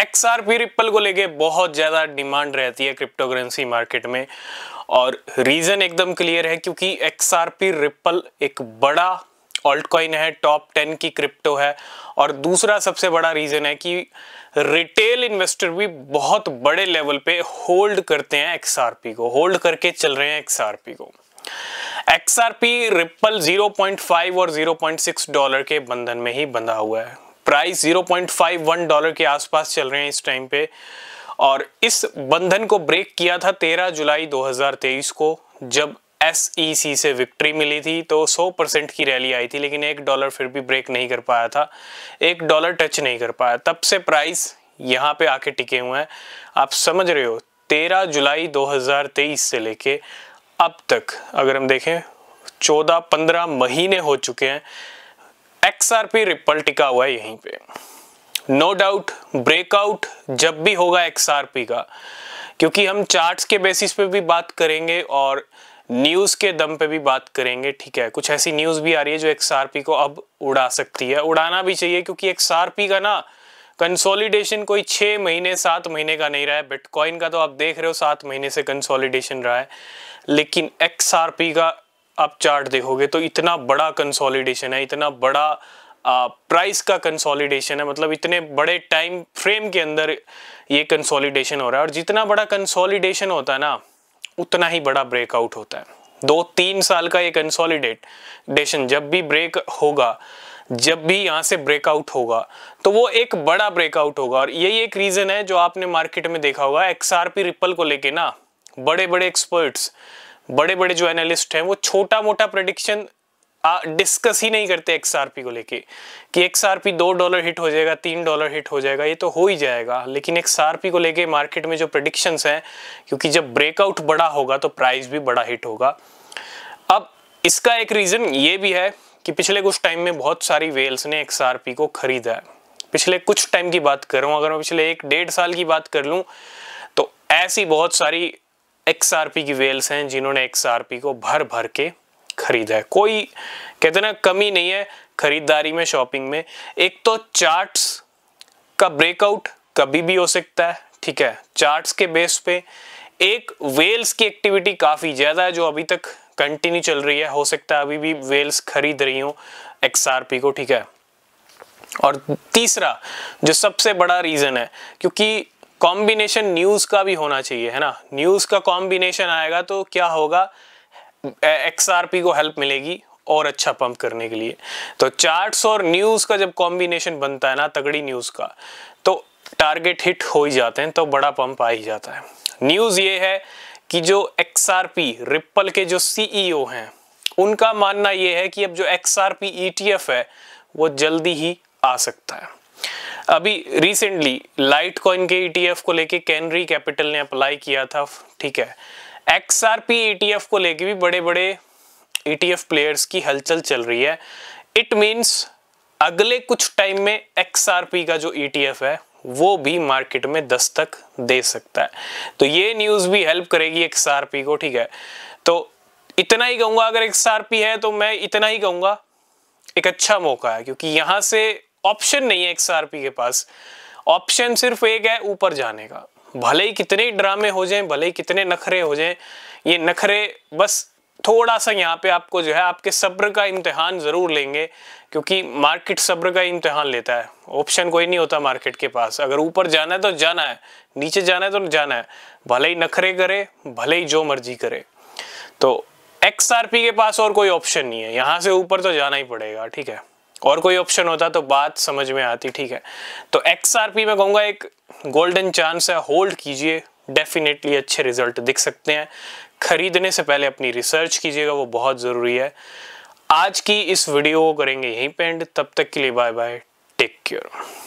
XRP ripple को लेके बहुत ज़्यादा डिमांड रहती है क्रिप्टो करेंसी मार्केट में और रीज़न एकदम क्लियर है क्योंकि XRP Ripple एक बड़ा ऑल्ट कॉइन है टॉप टेन की क्रिप्टो है और दूसरा सबसे बड़ा रीज़न है कि रिटेल इन्वेस्टर भी बहुत बड़े लेवल पे होल्ड करते हैं XRP को होल्ड करके चल रहे हैं XRP को XRP रिप्पल 0.5 और 0.6 डॉलर के बंधन में ही बंधा हुआ है प्राइस 0.51 डॉलर के आसपास चल रहे हैं इस टाइम पे और इस बंधन को ब्रेक किया था 13 जुलाई 2023 को जब एस e से विक्ट्री मिली थी तो 100 परसेंट की रैली आई थी लेकिन एक डॉलर फिर भी ब्रेक नहीं कर पाया था एक डॉलर टच नहीं कर पाया तब से प्राइस यहाँ पे आके टिके हुए हैं आप समझ रहे हो 13 जुलाई 2023 से लेके अब तक अगर हम देखें 14-15 महीने हो चुके हैं एक्सआरपी रिपल टिका हुआ है यहीं पे नो डाउट ब्रेकआउट जब भी होगा एक्सआरपी का क्योंकि हम चार्ट्स के बेसिस पे भी बात करेंगे और न्यूज़ के दम पे भी बात करेंगे ठीक है कुछ ऐसी न्यूज़ भी आ रही है जो एक्सआरपी को अब उड़ा सकती है उड़ाना भी चाहिए क्योंकि एक्सआरपी का ना कंसोलिडेशन कोई छः महीने सात महीने का नहीं रहा है बिटकॉइन का तो आप देख रहे हो सात महीने से कंसोलिडेशन रहा है लेकिन एक्सआरपी का आप चार्ट देखोगे तो इतना बड़ा कंसोलिडेशन है इतना बड़ा प्राइस का कंसोलिडेशन है मतलब इतने बड़े टाइम फ्रेम के अंदर ये कंसोलिडेशन हो रहा है और जितना बड़ा कंसोलिडेशन होता है ना उतना ही बड़ा ब्रेकआउट होता है दो तीन साल का ये कंसोलिडेटेशन जब भी ब्रेक होगा जब भी यहाँ से ब्रेकआउट होगा तो वो एक बड़ा ब्रेकआउट होगा और यही एक रीज़न है जो आपने मार्केट में देखा होगा एक्सआरपी रिपल को लेके ना बड़े बड़े एक्सपर्ट्स बड़े बड़े जो एनालिस्ट हैं वो छोटा मोटा प्रडिक्शन डिस्कस ही नहीं करते एक्सआरपी को लेके कि एक्सआरपी दो डॉलर हिट हो जाएगा तीन डॉलर हिट हो जाएगा ये तो हो ही जाएगा लेकिन एक्सआरपी को लेके मार्केट में जो प्रडिक्शन हैं क्योंकि जब ब्रेकआउट बड़ा होगा तो प्राइस भी बड़ा हिट होगा अब इसका एक रीज़न ये भी है कि पिछले कुछ टाइम में बहुत सारी वेल्स ने एक्स को खरीदा है पिछले कुछ टाइम की बात करूँ अगर मैं पिछले एक डेढ़ साल की बात कर लूँ तो ऐसी बहुत सारी एक्सआरपी की वेल्स हैं जिन्होंने एक्सआरपी को भर भर के खरीदा है कोई कहते ना कमी नहीं है खरीदारी में शॉपिंग में एक तो चार्ट्स का ब्रेकआउट कभी भी हो सकता है ठीक है चार्ट्स के बेस पे एक वेल्स की एक्टिविटी काफ़ी ज़्यादा है जो अभी तक कंटिन्यू चल रही है हो सकता है अभी भी वेल्स खरीद रही हूँ पी को ठीक है और तीसरा जो सबसे बड़ा रीज़न है क्योंकि कॉम्बिनेशन न्यूज़ का भी होना चाहिए है ना न्यूज़ का कॉम्बिनेशन आएगा तो क्या होगा एक्स को हेल्प मिलेगी और अच्छा पंप करने के लिए तो चार्ट्स और न्यूज़ का जब कॉम्बिनेशन बनता है ना तगड़ी न्यूज़ का तो टारगेट हिट हो ही जाते हैं तो बड़ा पंप आ ही जाता है न्यूज़ ये है कि जो एक्स रिप्पल के जो सीईओ e हैं उनका मानना यह है कि अब जो एक्स आर e है वो जल्दी ही आ सकता है अभी रिसेंटली लाइट कॉइन के ईटीएफ e को लेके कैनरी कैपिटल ने अप्लाई किया था ठीक है एक्सआरपी ईटीएफ e को लेके भी बड़े बड़े ईटीएफ प्लेयर्स की हलचल चल रही है इट मीन्स अगले कुछ टाइम में एक्सआरपी का जो ईटीएफ e है वो भी मार्केट में दस्तक दे सकता है तो ये न्यूज़ भी हेल्प करेगी एक्सआरपी को ठीक है तो इतना ही कहूंगा अगर एक्सआरपी है तो मैं इतना ही कहूंगा एक अच्छा मौका है क्योंकि यहां से ऑप्शन नहीं है एक्सआरपी के पास ऑप्शन सिर्फ एक है ऊपर जाने का भले ही कितने ड्रामे हो जाएं भले ही कितने नखरे हो जाएं ये नखरे बस थोड़ा सा यहाँ पे आपको जो है आपके सब्र का इम्तहान ज़रूर लेंगे क्योंकि मार्केट सब्र का इम्तहान लेता है ऑप्शन कोई नहीं होता मार्केट के पास अगर ऊपर जाना है तो जाना है नीचे जाना है तो जाना है भले ही नखरे करे भले ही जो मर्जी करे तो एक्स के पास और कोई ऑप्शन नहीं है यहाँ से ऊपर तो जाना ही पड़ेगा ठीक है और कोई ऑप्शन होता तो बात समझ में आती ठीक है तो एक्स आर पी में कहूँगा एक गोल्डन चांस है होल्ड कीजिए डेफिनेटली अच्छे रिजल्ट दिख सकते हैं खरीदने से पहले अपनी रिसर्च कीजिएगा वो बहुत ज़रूरी है आज की इस वीडियो को करेंगे यहीं पेंड तब तक के लिए बाय बाय टेक केयर